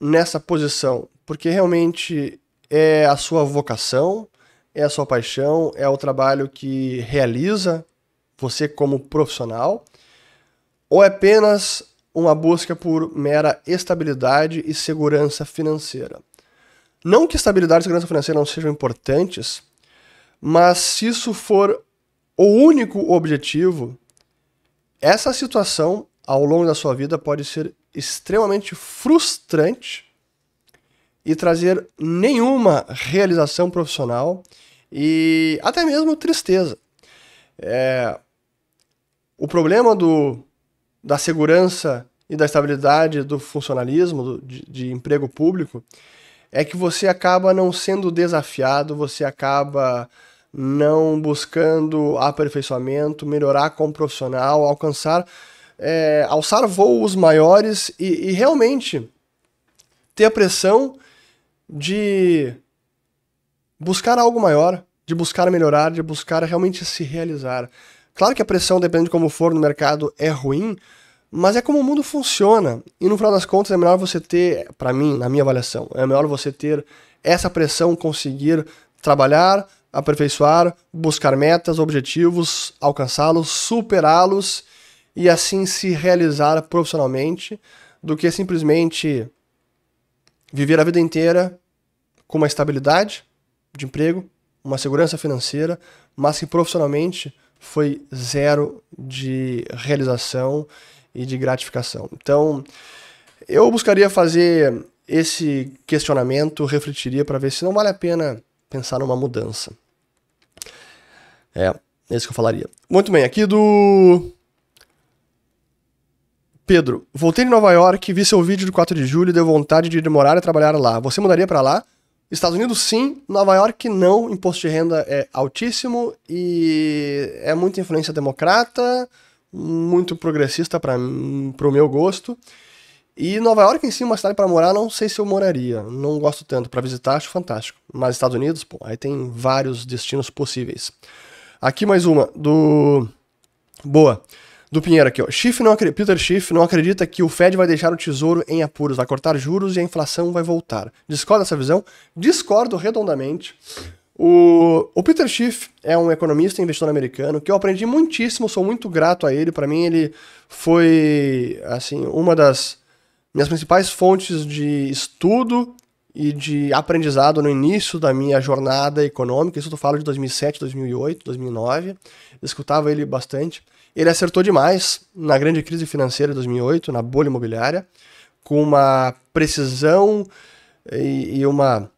nessa posição porque realmente é a sua vocação, é a sua paixão, é o trabalho que realiza você como profissional? ou é apenas uma busca por mera estabilidade e segurança financeira? Não que estabilidade e segurança financeira não sejam importantes, mas se isso for o único objetivo, essa situação ao longo da sua vida pode ser extremamente frustrante e trazer nenhuma realização profissional e até mesmo tristeza. É, o problema do da segurança e da estabilidade do funcionalismo, do, de, de emprego público, é que você acaba não sendo desafiado, você acaba não buscando aperfeiçoamento, melhorar como profissional, alcançar, é, alçar voos maiores e, e realmente ter a pressão de buscar algo maior, de buscar melhorar, de buscar realmente se realizar. Claro que a pressão, dependendo de como for no mercado, é ruim, mas é como o mundo funciona. E no final das contas, é melhor você ter, para mim, na minha avaliação, é melhor você ter essa pressão, conseguir trabalhar, aperfeiçoar, buscar metas, objetivos, alcançá-los, superá-los e assim se realizar profissionalmente, do que simplesmente viver a vida inteira com uma estabilidade de emprego, uma segurança financeira, mas que profissionalmente foi zero de realização e de gratificação. Então, eu buscaria fazer esse questionamento, refletiria para ver se não vale a pena pensar numa mudança. É, é isso que eu falaria. Muito bem, aqui do Pedro, voltei de Nova York, vi seu vídeo do 4 de julho, deu vontade de demorar e trabalhar lá. Você mudaria para lá? Estados Unidos sim, Nova York não, imposto de renda é altíssimo e é muita influência democrata, muito progressista para o meu gosto. E Nova York em si, é uma cidade para morar, não sei se eu moraria, não gosto tanto. Para visitar, acho fantástico. Mas Estados Unidos, pô, aí tem vários destinos possíveis. Aqui mais uma, do. Boa do Pinheiro aqui, ó. Schiff não acredita, Peter Schiff não acredita que o Fed vai deixar o tesouro em apuros, vai cortar juros e a inflação vai voltar. Discorda dessa visão? Discordo redondamente. O, o Peter Schiff é um economista e investidor americano que eu aprendi muitíssimo, sou muito grato a ele. Para mim, ele foi assim uma das minhas principais fontes de estudo e de aprendizado no início da minha jornada econômica. Isso eu falo de 2007, 2008, 2009. Eu escutava ele bastante. Ele acertou demais na grande crise financeira de 2008, na bolha imobiliária, com uma precisão e, e uma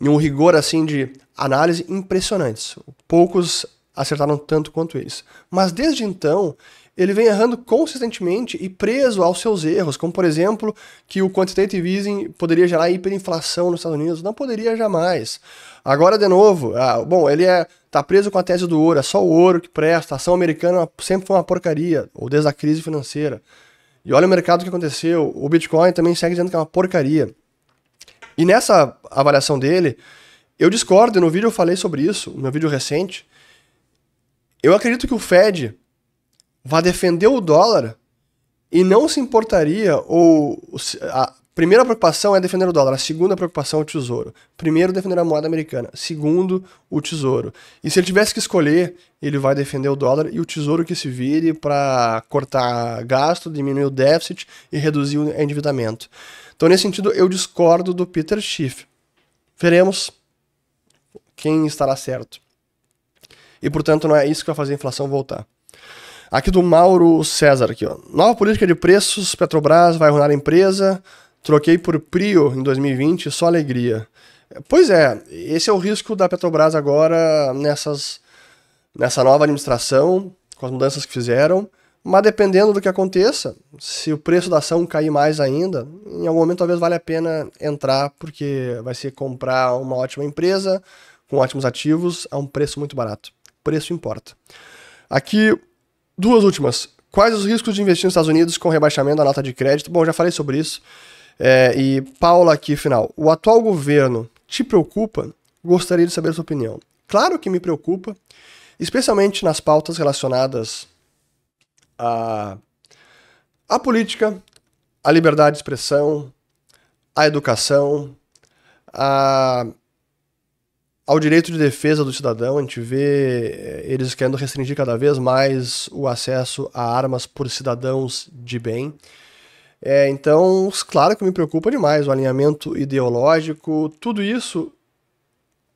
e um rigor assim de análise impressionantes. Poucos acertaram tanto quanto eles. Mas desde então, ele vem errando consistentemente e preso aos seus erros, como por exemplo que o quantitative easing poderia gerar hiperinflação nos Estados Unidos, não poderia jamais. Agora de novo, ah, bom, ele é tá preso com a tese do ouro, é só o ouro que presta, a ação americana sempre foi uma porcaria, ou desde a crise financeira. E olha o mercado que aconteceu, o Bitcoin também segue dizendo que é uma porcaria. E nessa avaliação dele, eu discordo, no vídeo eu falei sobre isso, no meu vídeo recente. Eu acredito que o Fed vá defender o dólar e não se importaria ou a primeira preocupação é defender o dólar, a segunda preocupação é o tesouro. Primeiro defender a moeda americana, segundo o tesouro. E se ele tivesse que escolher, ele vai defender o dólar e o tesouro que se vire para cortar gasto, diminuir o déficit e reduzir o endividamento. Então, nesse sentido, eu discordo do Peter Schiff. Veremos quem estará certo. E, portanto, não é isso que vai fazer a inflação voltar. Aqui do Mauro César, aqui, ó. Nova política de preços, Petrobras vai arruinar a empresa. Troquei por Prio em 2020, só alegria. Pois é, esse é o risco da Petrobras agora nessas, nessa nova administração, com as mudanças que fizeram. Mas dependendo do que aconteça, se o preço da ação cair mais ainda, em algum momento talvez valha a pena entrar, porque vai ser comprar uma ótima empresa, com ótimos ativos, a um preço muito barato. Preço importa. Aqui Duas últimas. Quais os riscos de investir nos Estados Unidos com rebaixamento da nota de crédito? Bom, já falei sobre isso. É, e Paula aqui, final. O atual governo te preocupa? Gostaria de saber a sua opinião. Claro que me preocupa, especialmente nas pautas relacionadas à, à política, à liberdade de expressão, à educação, à ao direito de defesa do cidadão, a gente vê eh, eles querendo restringir cada vez mais o acesso a armas por cidadãos de bem. É, então, claro que me preocupa demais o alinhamento ideológico, tudo isso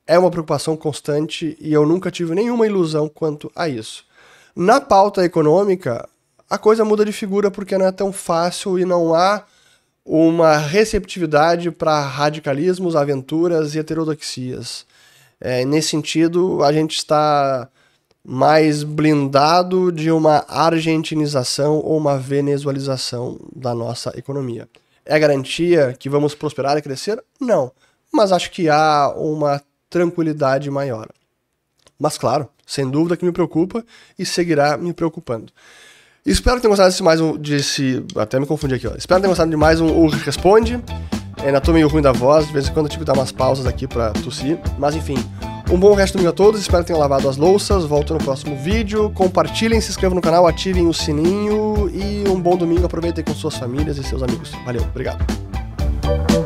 é uma preocupação constante e eu nunca tive nenhuma ilusão quanto a isso. Na pauta econômica, a coisa muda de figura porque não é tão fácil e não há uma receptividade para radicalismos, aventuras e heterodoxias é, nesse sentido, a gente está mais blindado de uma argentinização ou uma venezualização da nossa economia. É garantia que vamos prosperar e crescer? Não, mas acho que há uma tranquilidade maior. Mas claro, sem dúvida que me preocupa e seguirá me preocupando. Espero que tenham gostado desse mais um. Desse, até me confundi aqui, ó. Espero que tenham gostado de mais um O Responde. Ainda é, tô meio ruim da voz, de vez em quando eu tive que dar umas pausas aqui pra tossir. Mas enfim, um bom resto do domingo a todos, espero que tenham lavado as louças, volto no próximo vídeo, compartilhem, se inscrevam no canal, ativem o sininho e um bom domingo, aproveitem com suas famílias e seus amigos. Valeu, obrigado.